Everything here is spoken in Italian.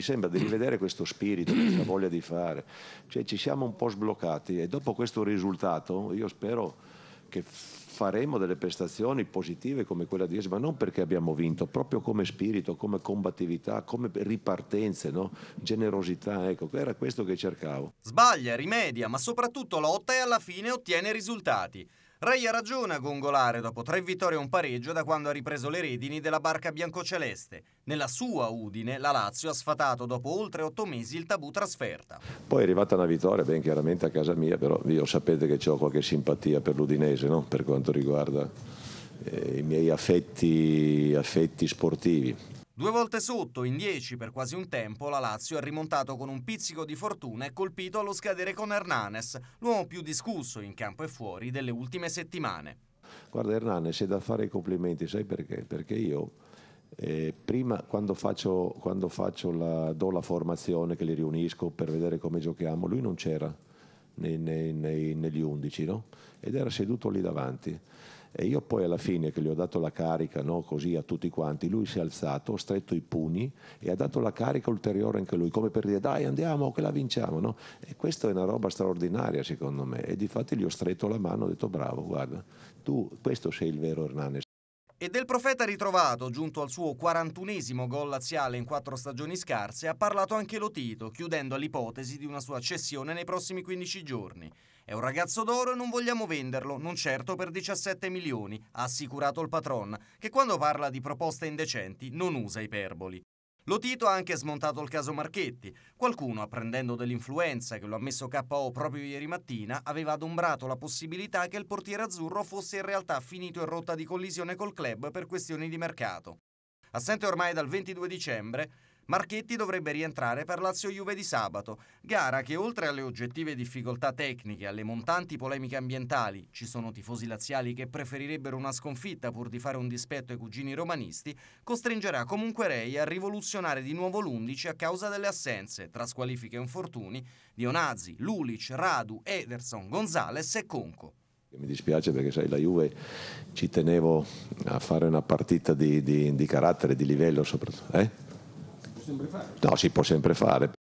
mi sembra di rivedere questo spirito, questa voglia di fare. Cioè, ci siamo un po' sbloccati e dopo questo risultato io spero che faremo delle prestazioni positive come quella di Esma, non perché abbiamo vinto, proprio come spirito, come combattività, come ripartenze, no? generosità, ecco, era questo che cercavo. Sbaglia, rimedia, ma soprattutto lotta e alla fine ottiene risultati. Ray ha ragione a gongolare dopo tre vittorie e un pareggio da quando ha ripreso le redini della barca biancoceleste. Nella sua Udine, la Lazio ha sfatato dopo oltre otto mesi il tabù trasferta. Poi è arrivata una vittoria, ben chiaramente a casa mia, però io sapete che ho qualche simpatia per l'Udinese, no? per quanto riguarda eh, i miei affetti, affetti sportivi. Due volte sotto, in dieci, per quasi un tempo, la Lazio è rimontato con un pizzico di fortuna e colpito allo scadere con Hernanes, l'uomo più discusso in campo e fuori delle ultime settimane. Guarda Hernanes è da fare i complimenti, sai perché? Perché io eh, prima quando, faccio, quando faccio la, do la formazione che li riunisco per vedere come giochiamo, lui non c'era nei, nei, nei, negli undici, no? ed era seduto lì davanti e io poi alla fine che gli ho dato la carica, no, così a tutti quanti, lui si è alzato, ha stretto i pugni e ha dato la carica ulteriore anche lui, come per dire dai andiamo che la vinciamo. No? E questa è una roba straordinaria secondo me. E di fatti gli ho stretto la mano, ho detto bravo, guarda, tu questo sei il vero Hernanes. E del profeta ritrovato, giunto al suo 41esimo gol laziale in quattro stagioni scarse, ha parlato anche Lotito, chiudendo all'ipotesi di una sua cessione nei prossimi 15 giorni. È un ragazzo d'oro e non vogliamo venderlo, non certo per 17 milioni, ha assicurato il patron, che quando parla di proposte indecenti non usa iperboli. Lo Tito ha anche smontato il caso Marchetti. Qualcuno, apprendendo dell'influenza che lo ha messo KO proprio ieri mattina, aveva adombrato la possibilità che il portiere azzurro fosse in realtà finito in rotta di collisione col club per questioni di mercato. Assente ormai dal 22 dicembre, Marchetti dovrebbe rientrare per Lazio-Juve di sabato, gara che oltre alle oggettive difficoltà tecniche, alle montanti polemiche ambientali, ci sono tifosi laziali che preferirebbero una sconfitta pur di fare un dispetto ai cugini romanisti, costringerà comunque Rei a rivoluzionare di nuovo l'11 a causa delle assenze, tra squalifiche e infortuni, di Onazi, Lulic, Radu, Ederson, Gonzales e Conco. Mi dispiace perché sai, la Juve ci tenevo a fare una partita di, di, di carattere, di livello soprattutto. Eh? sempre fare. No, si può sempre fare.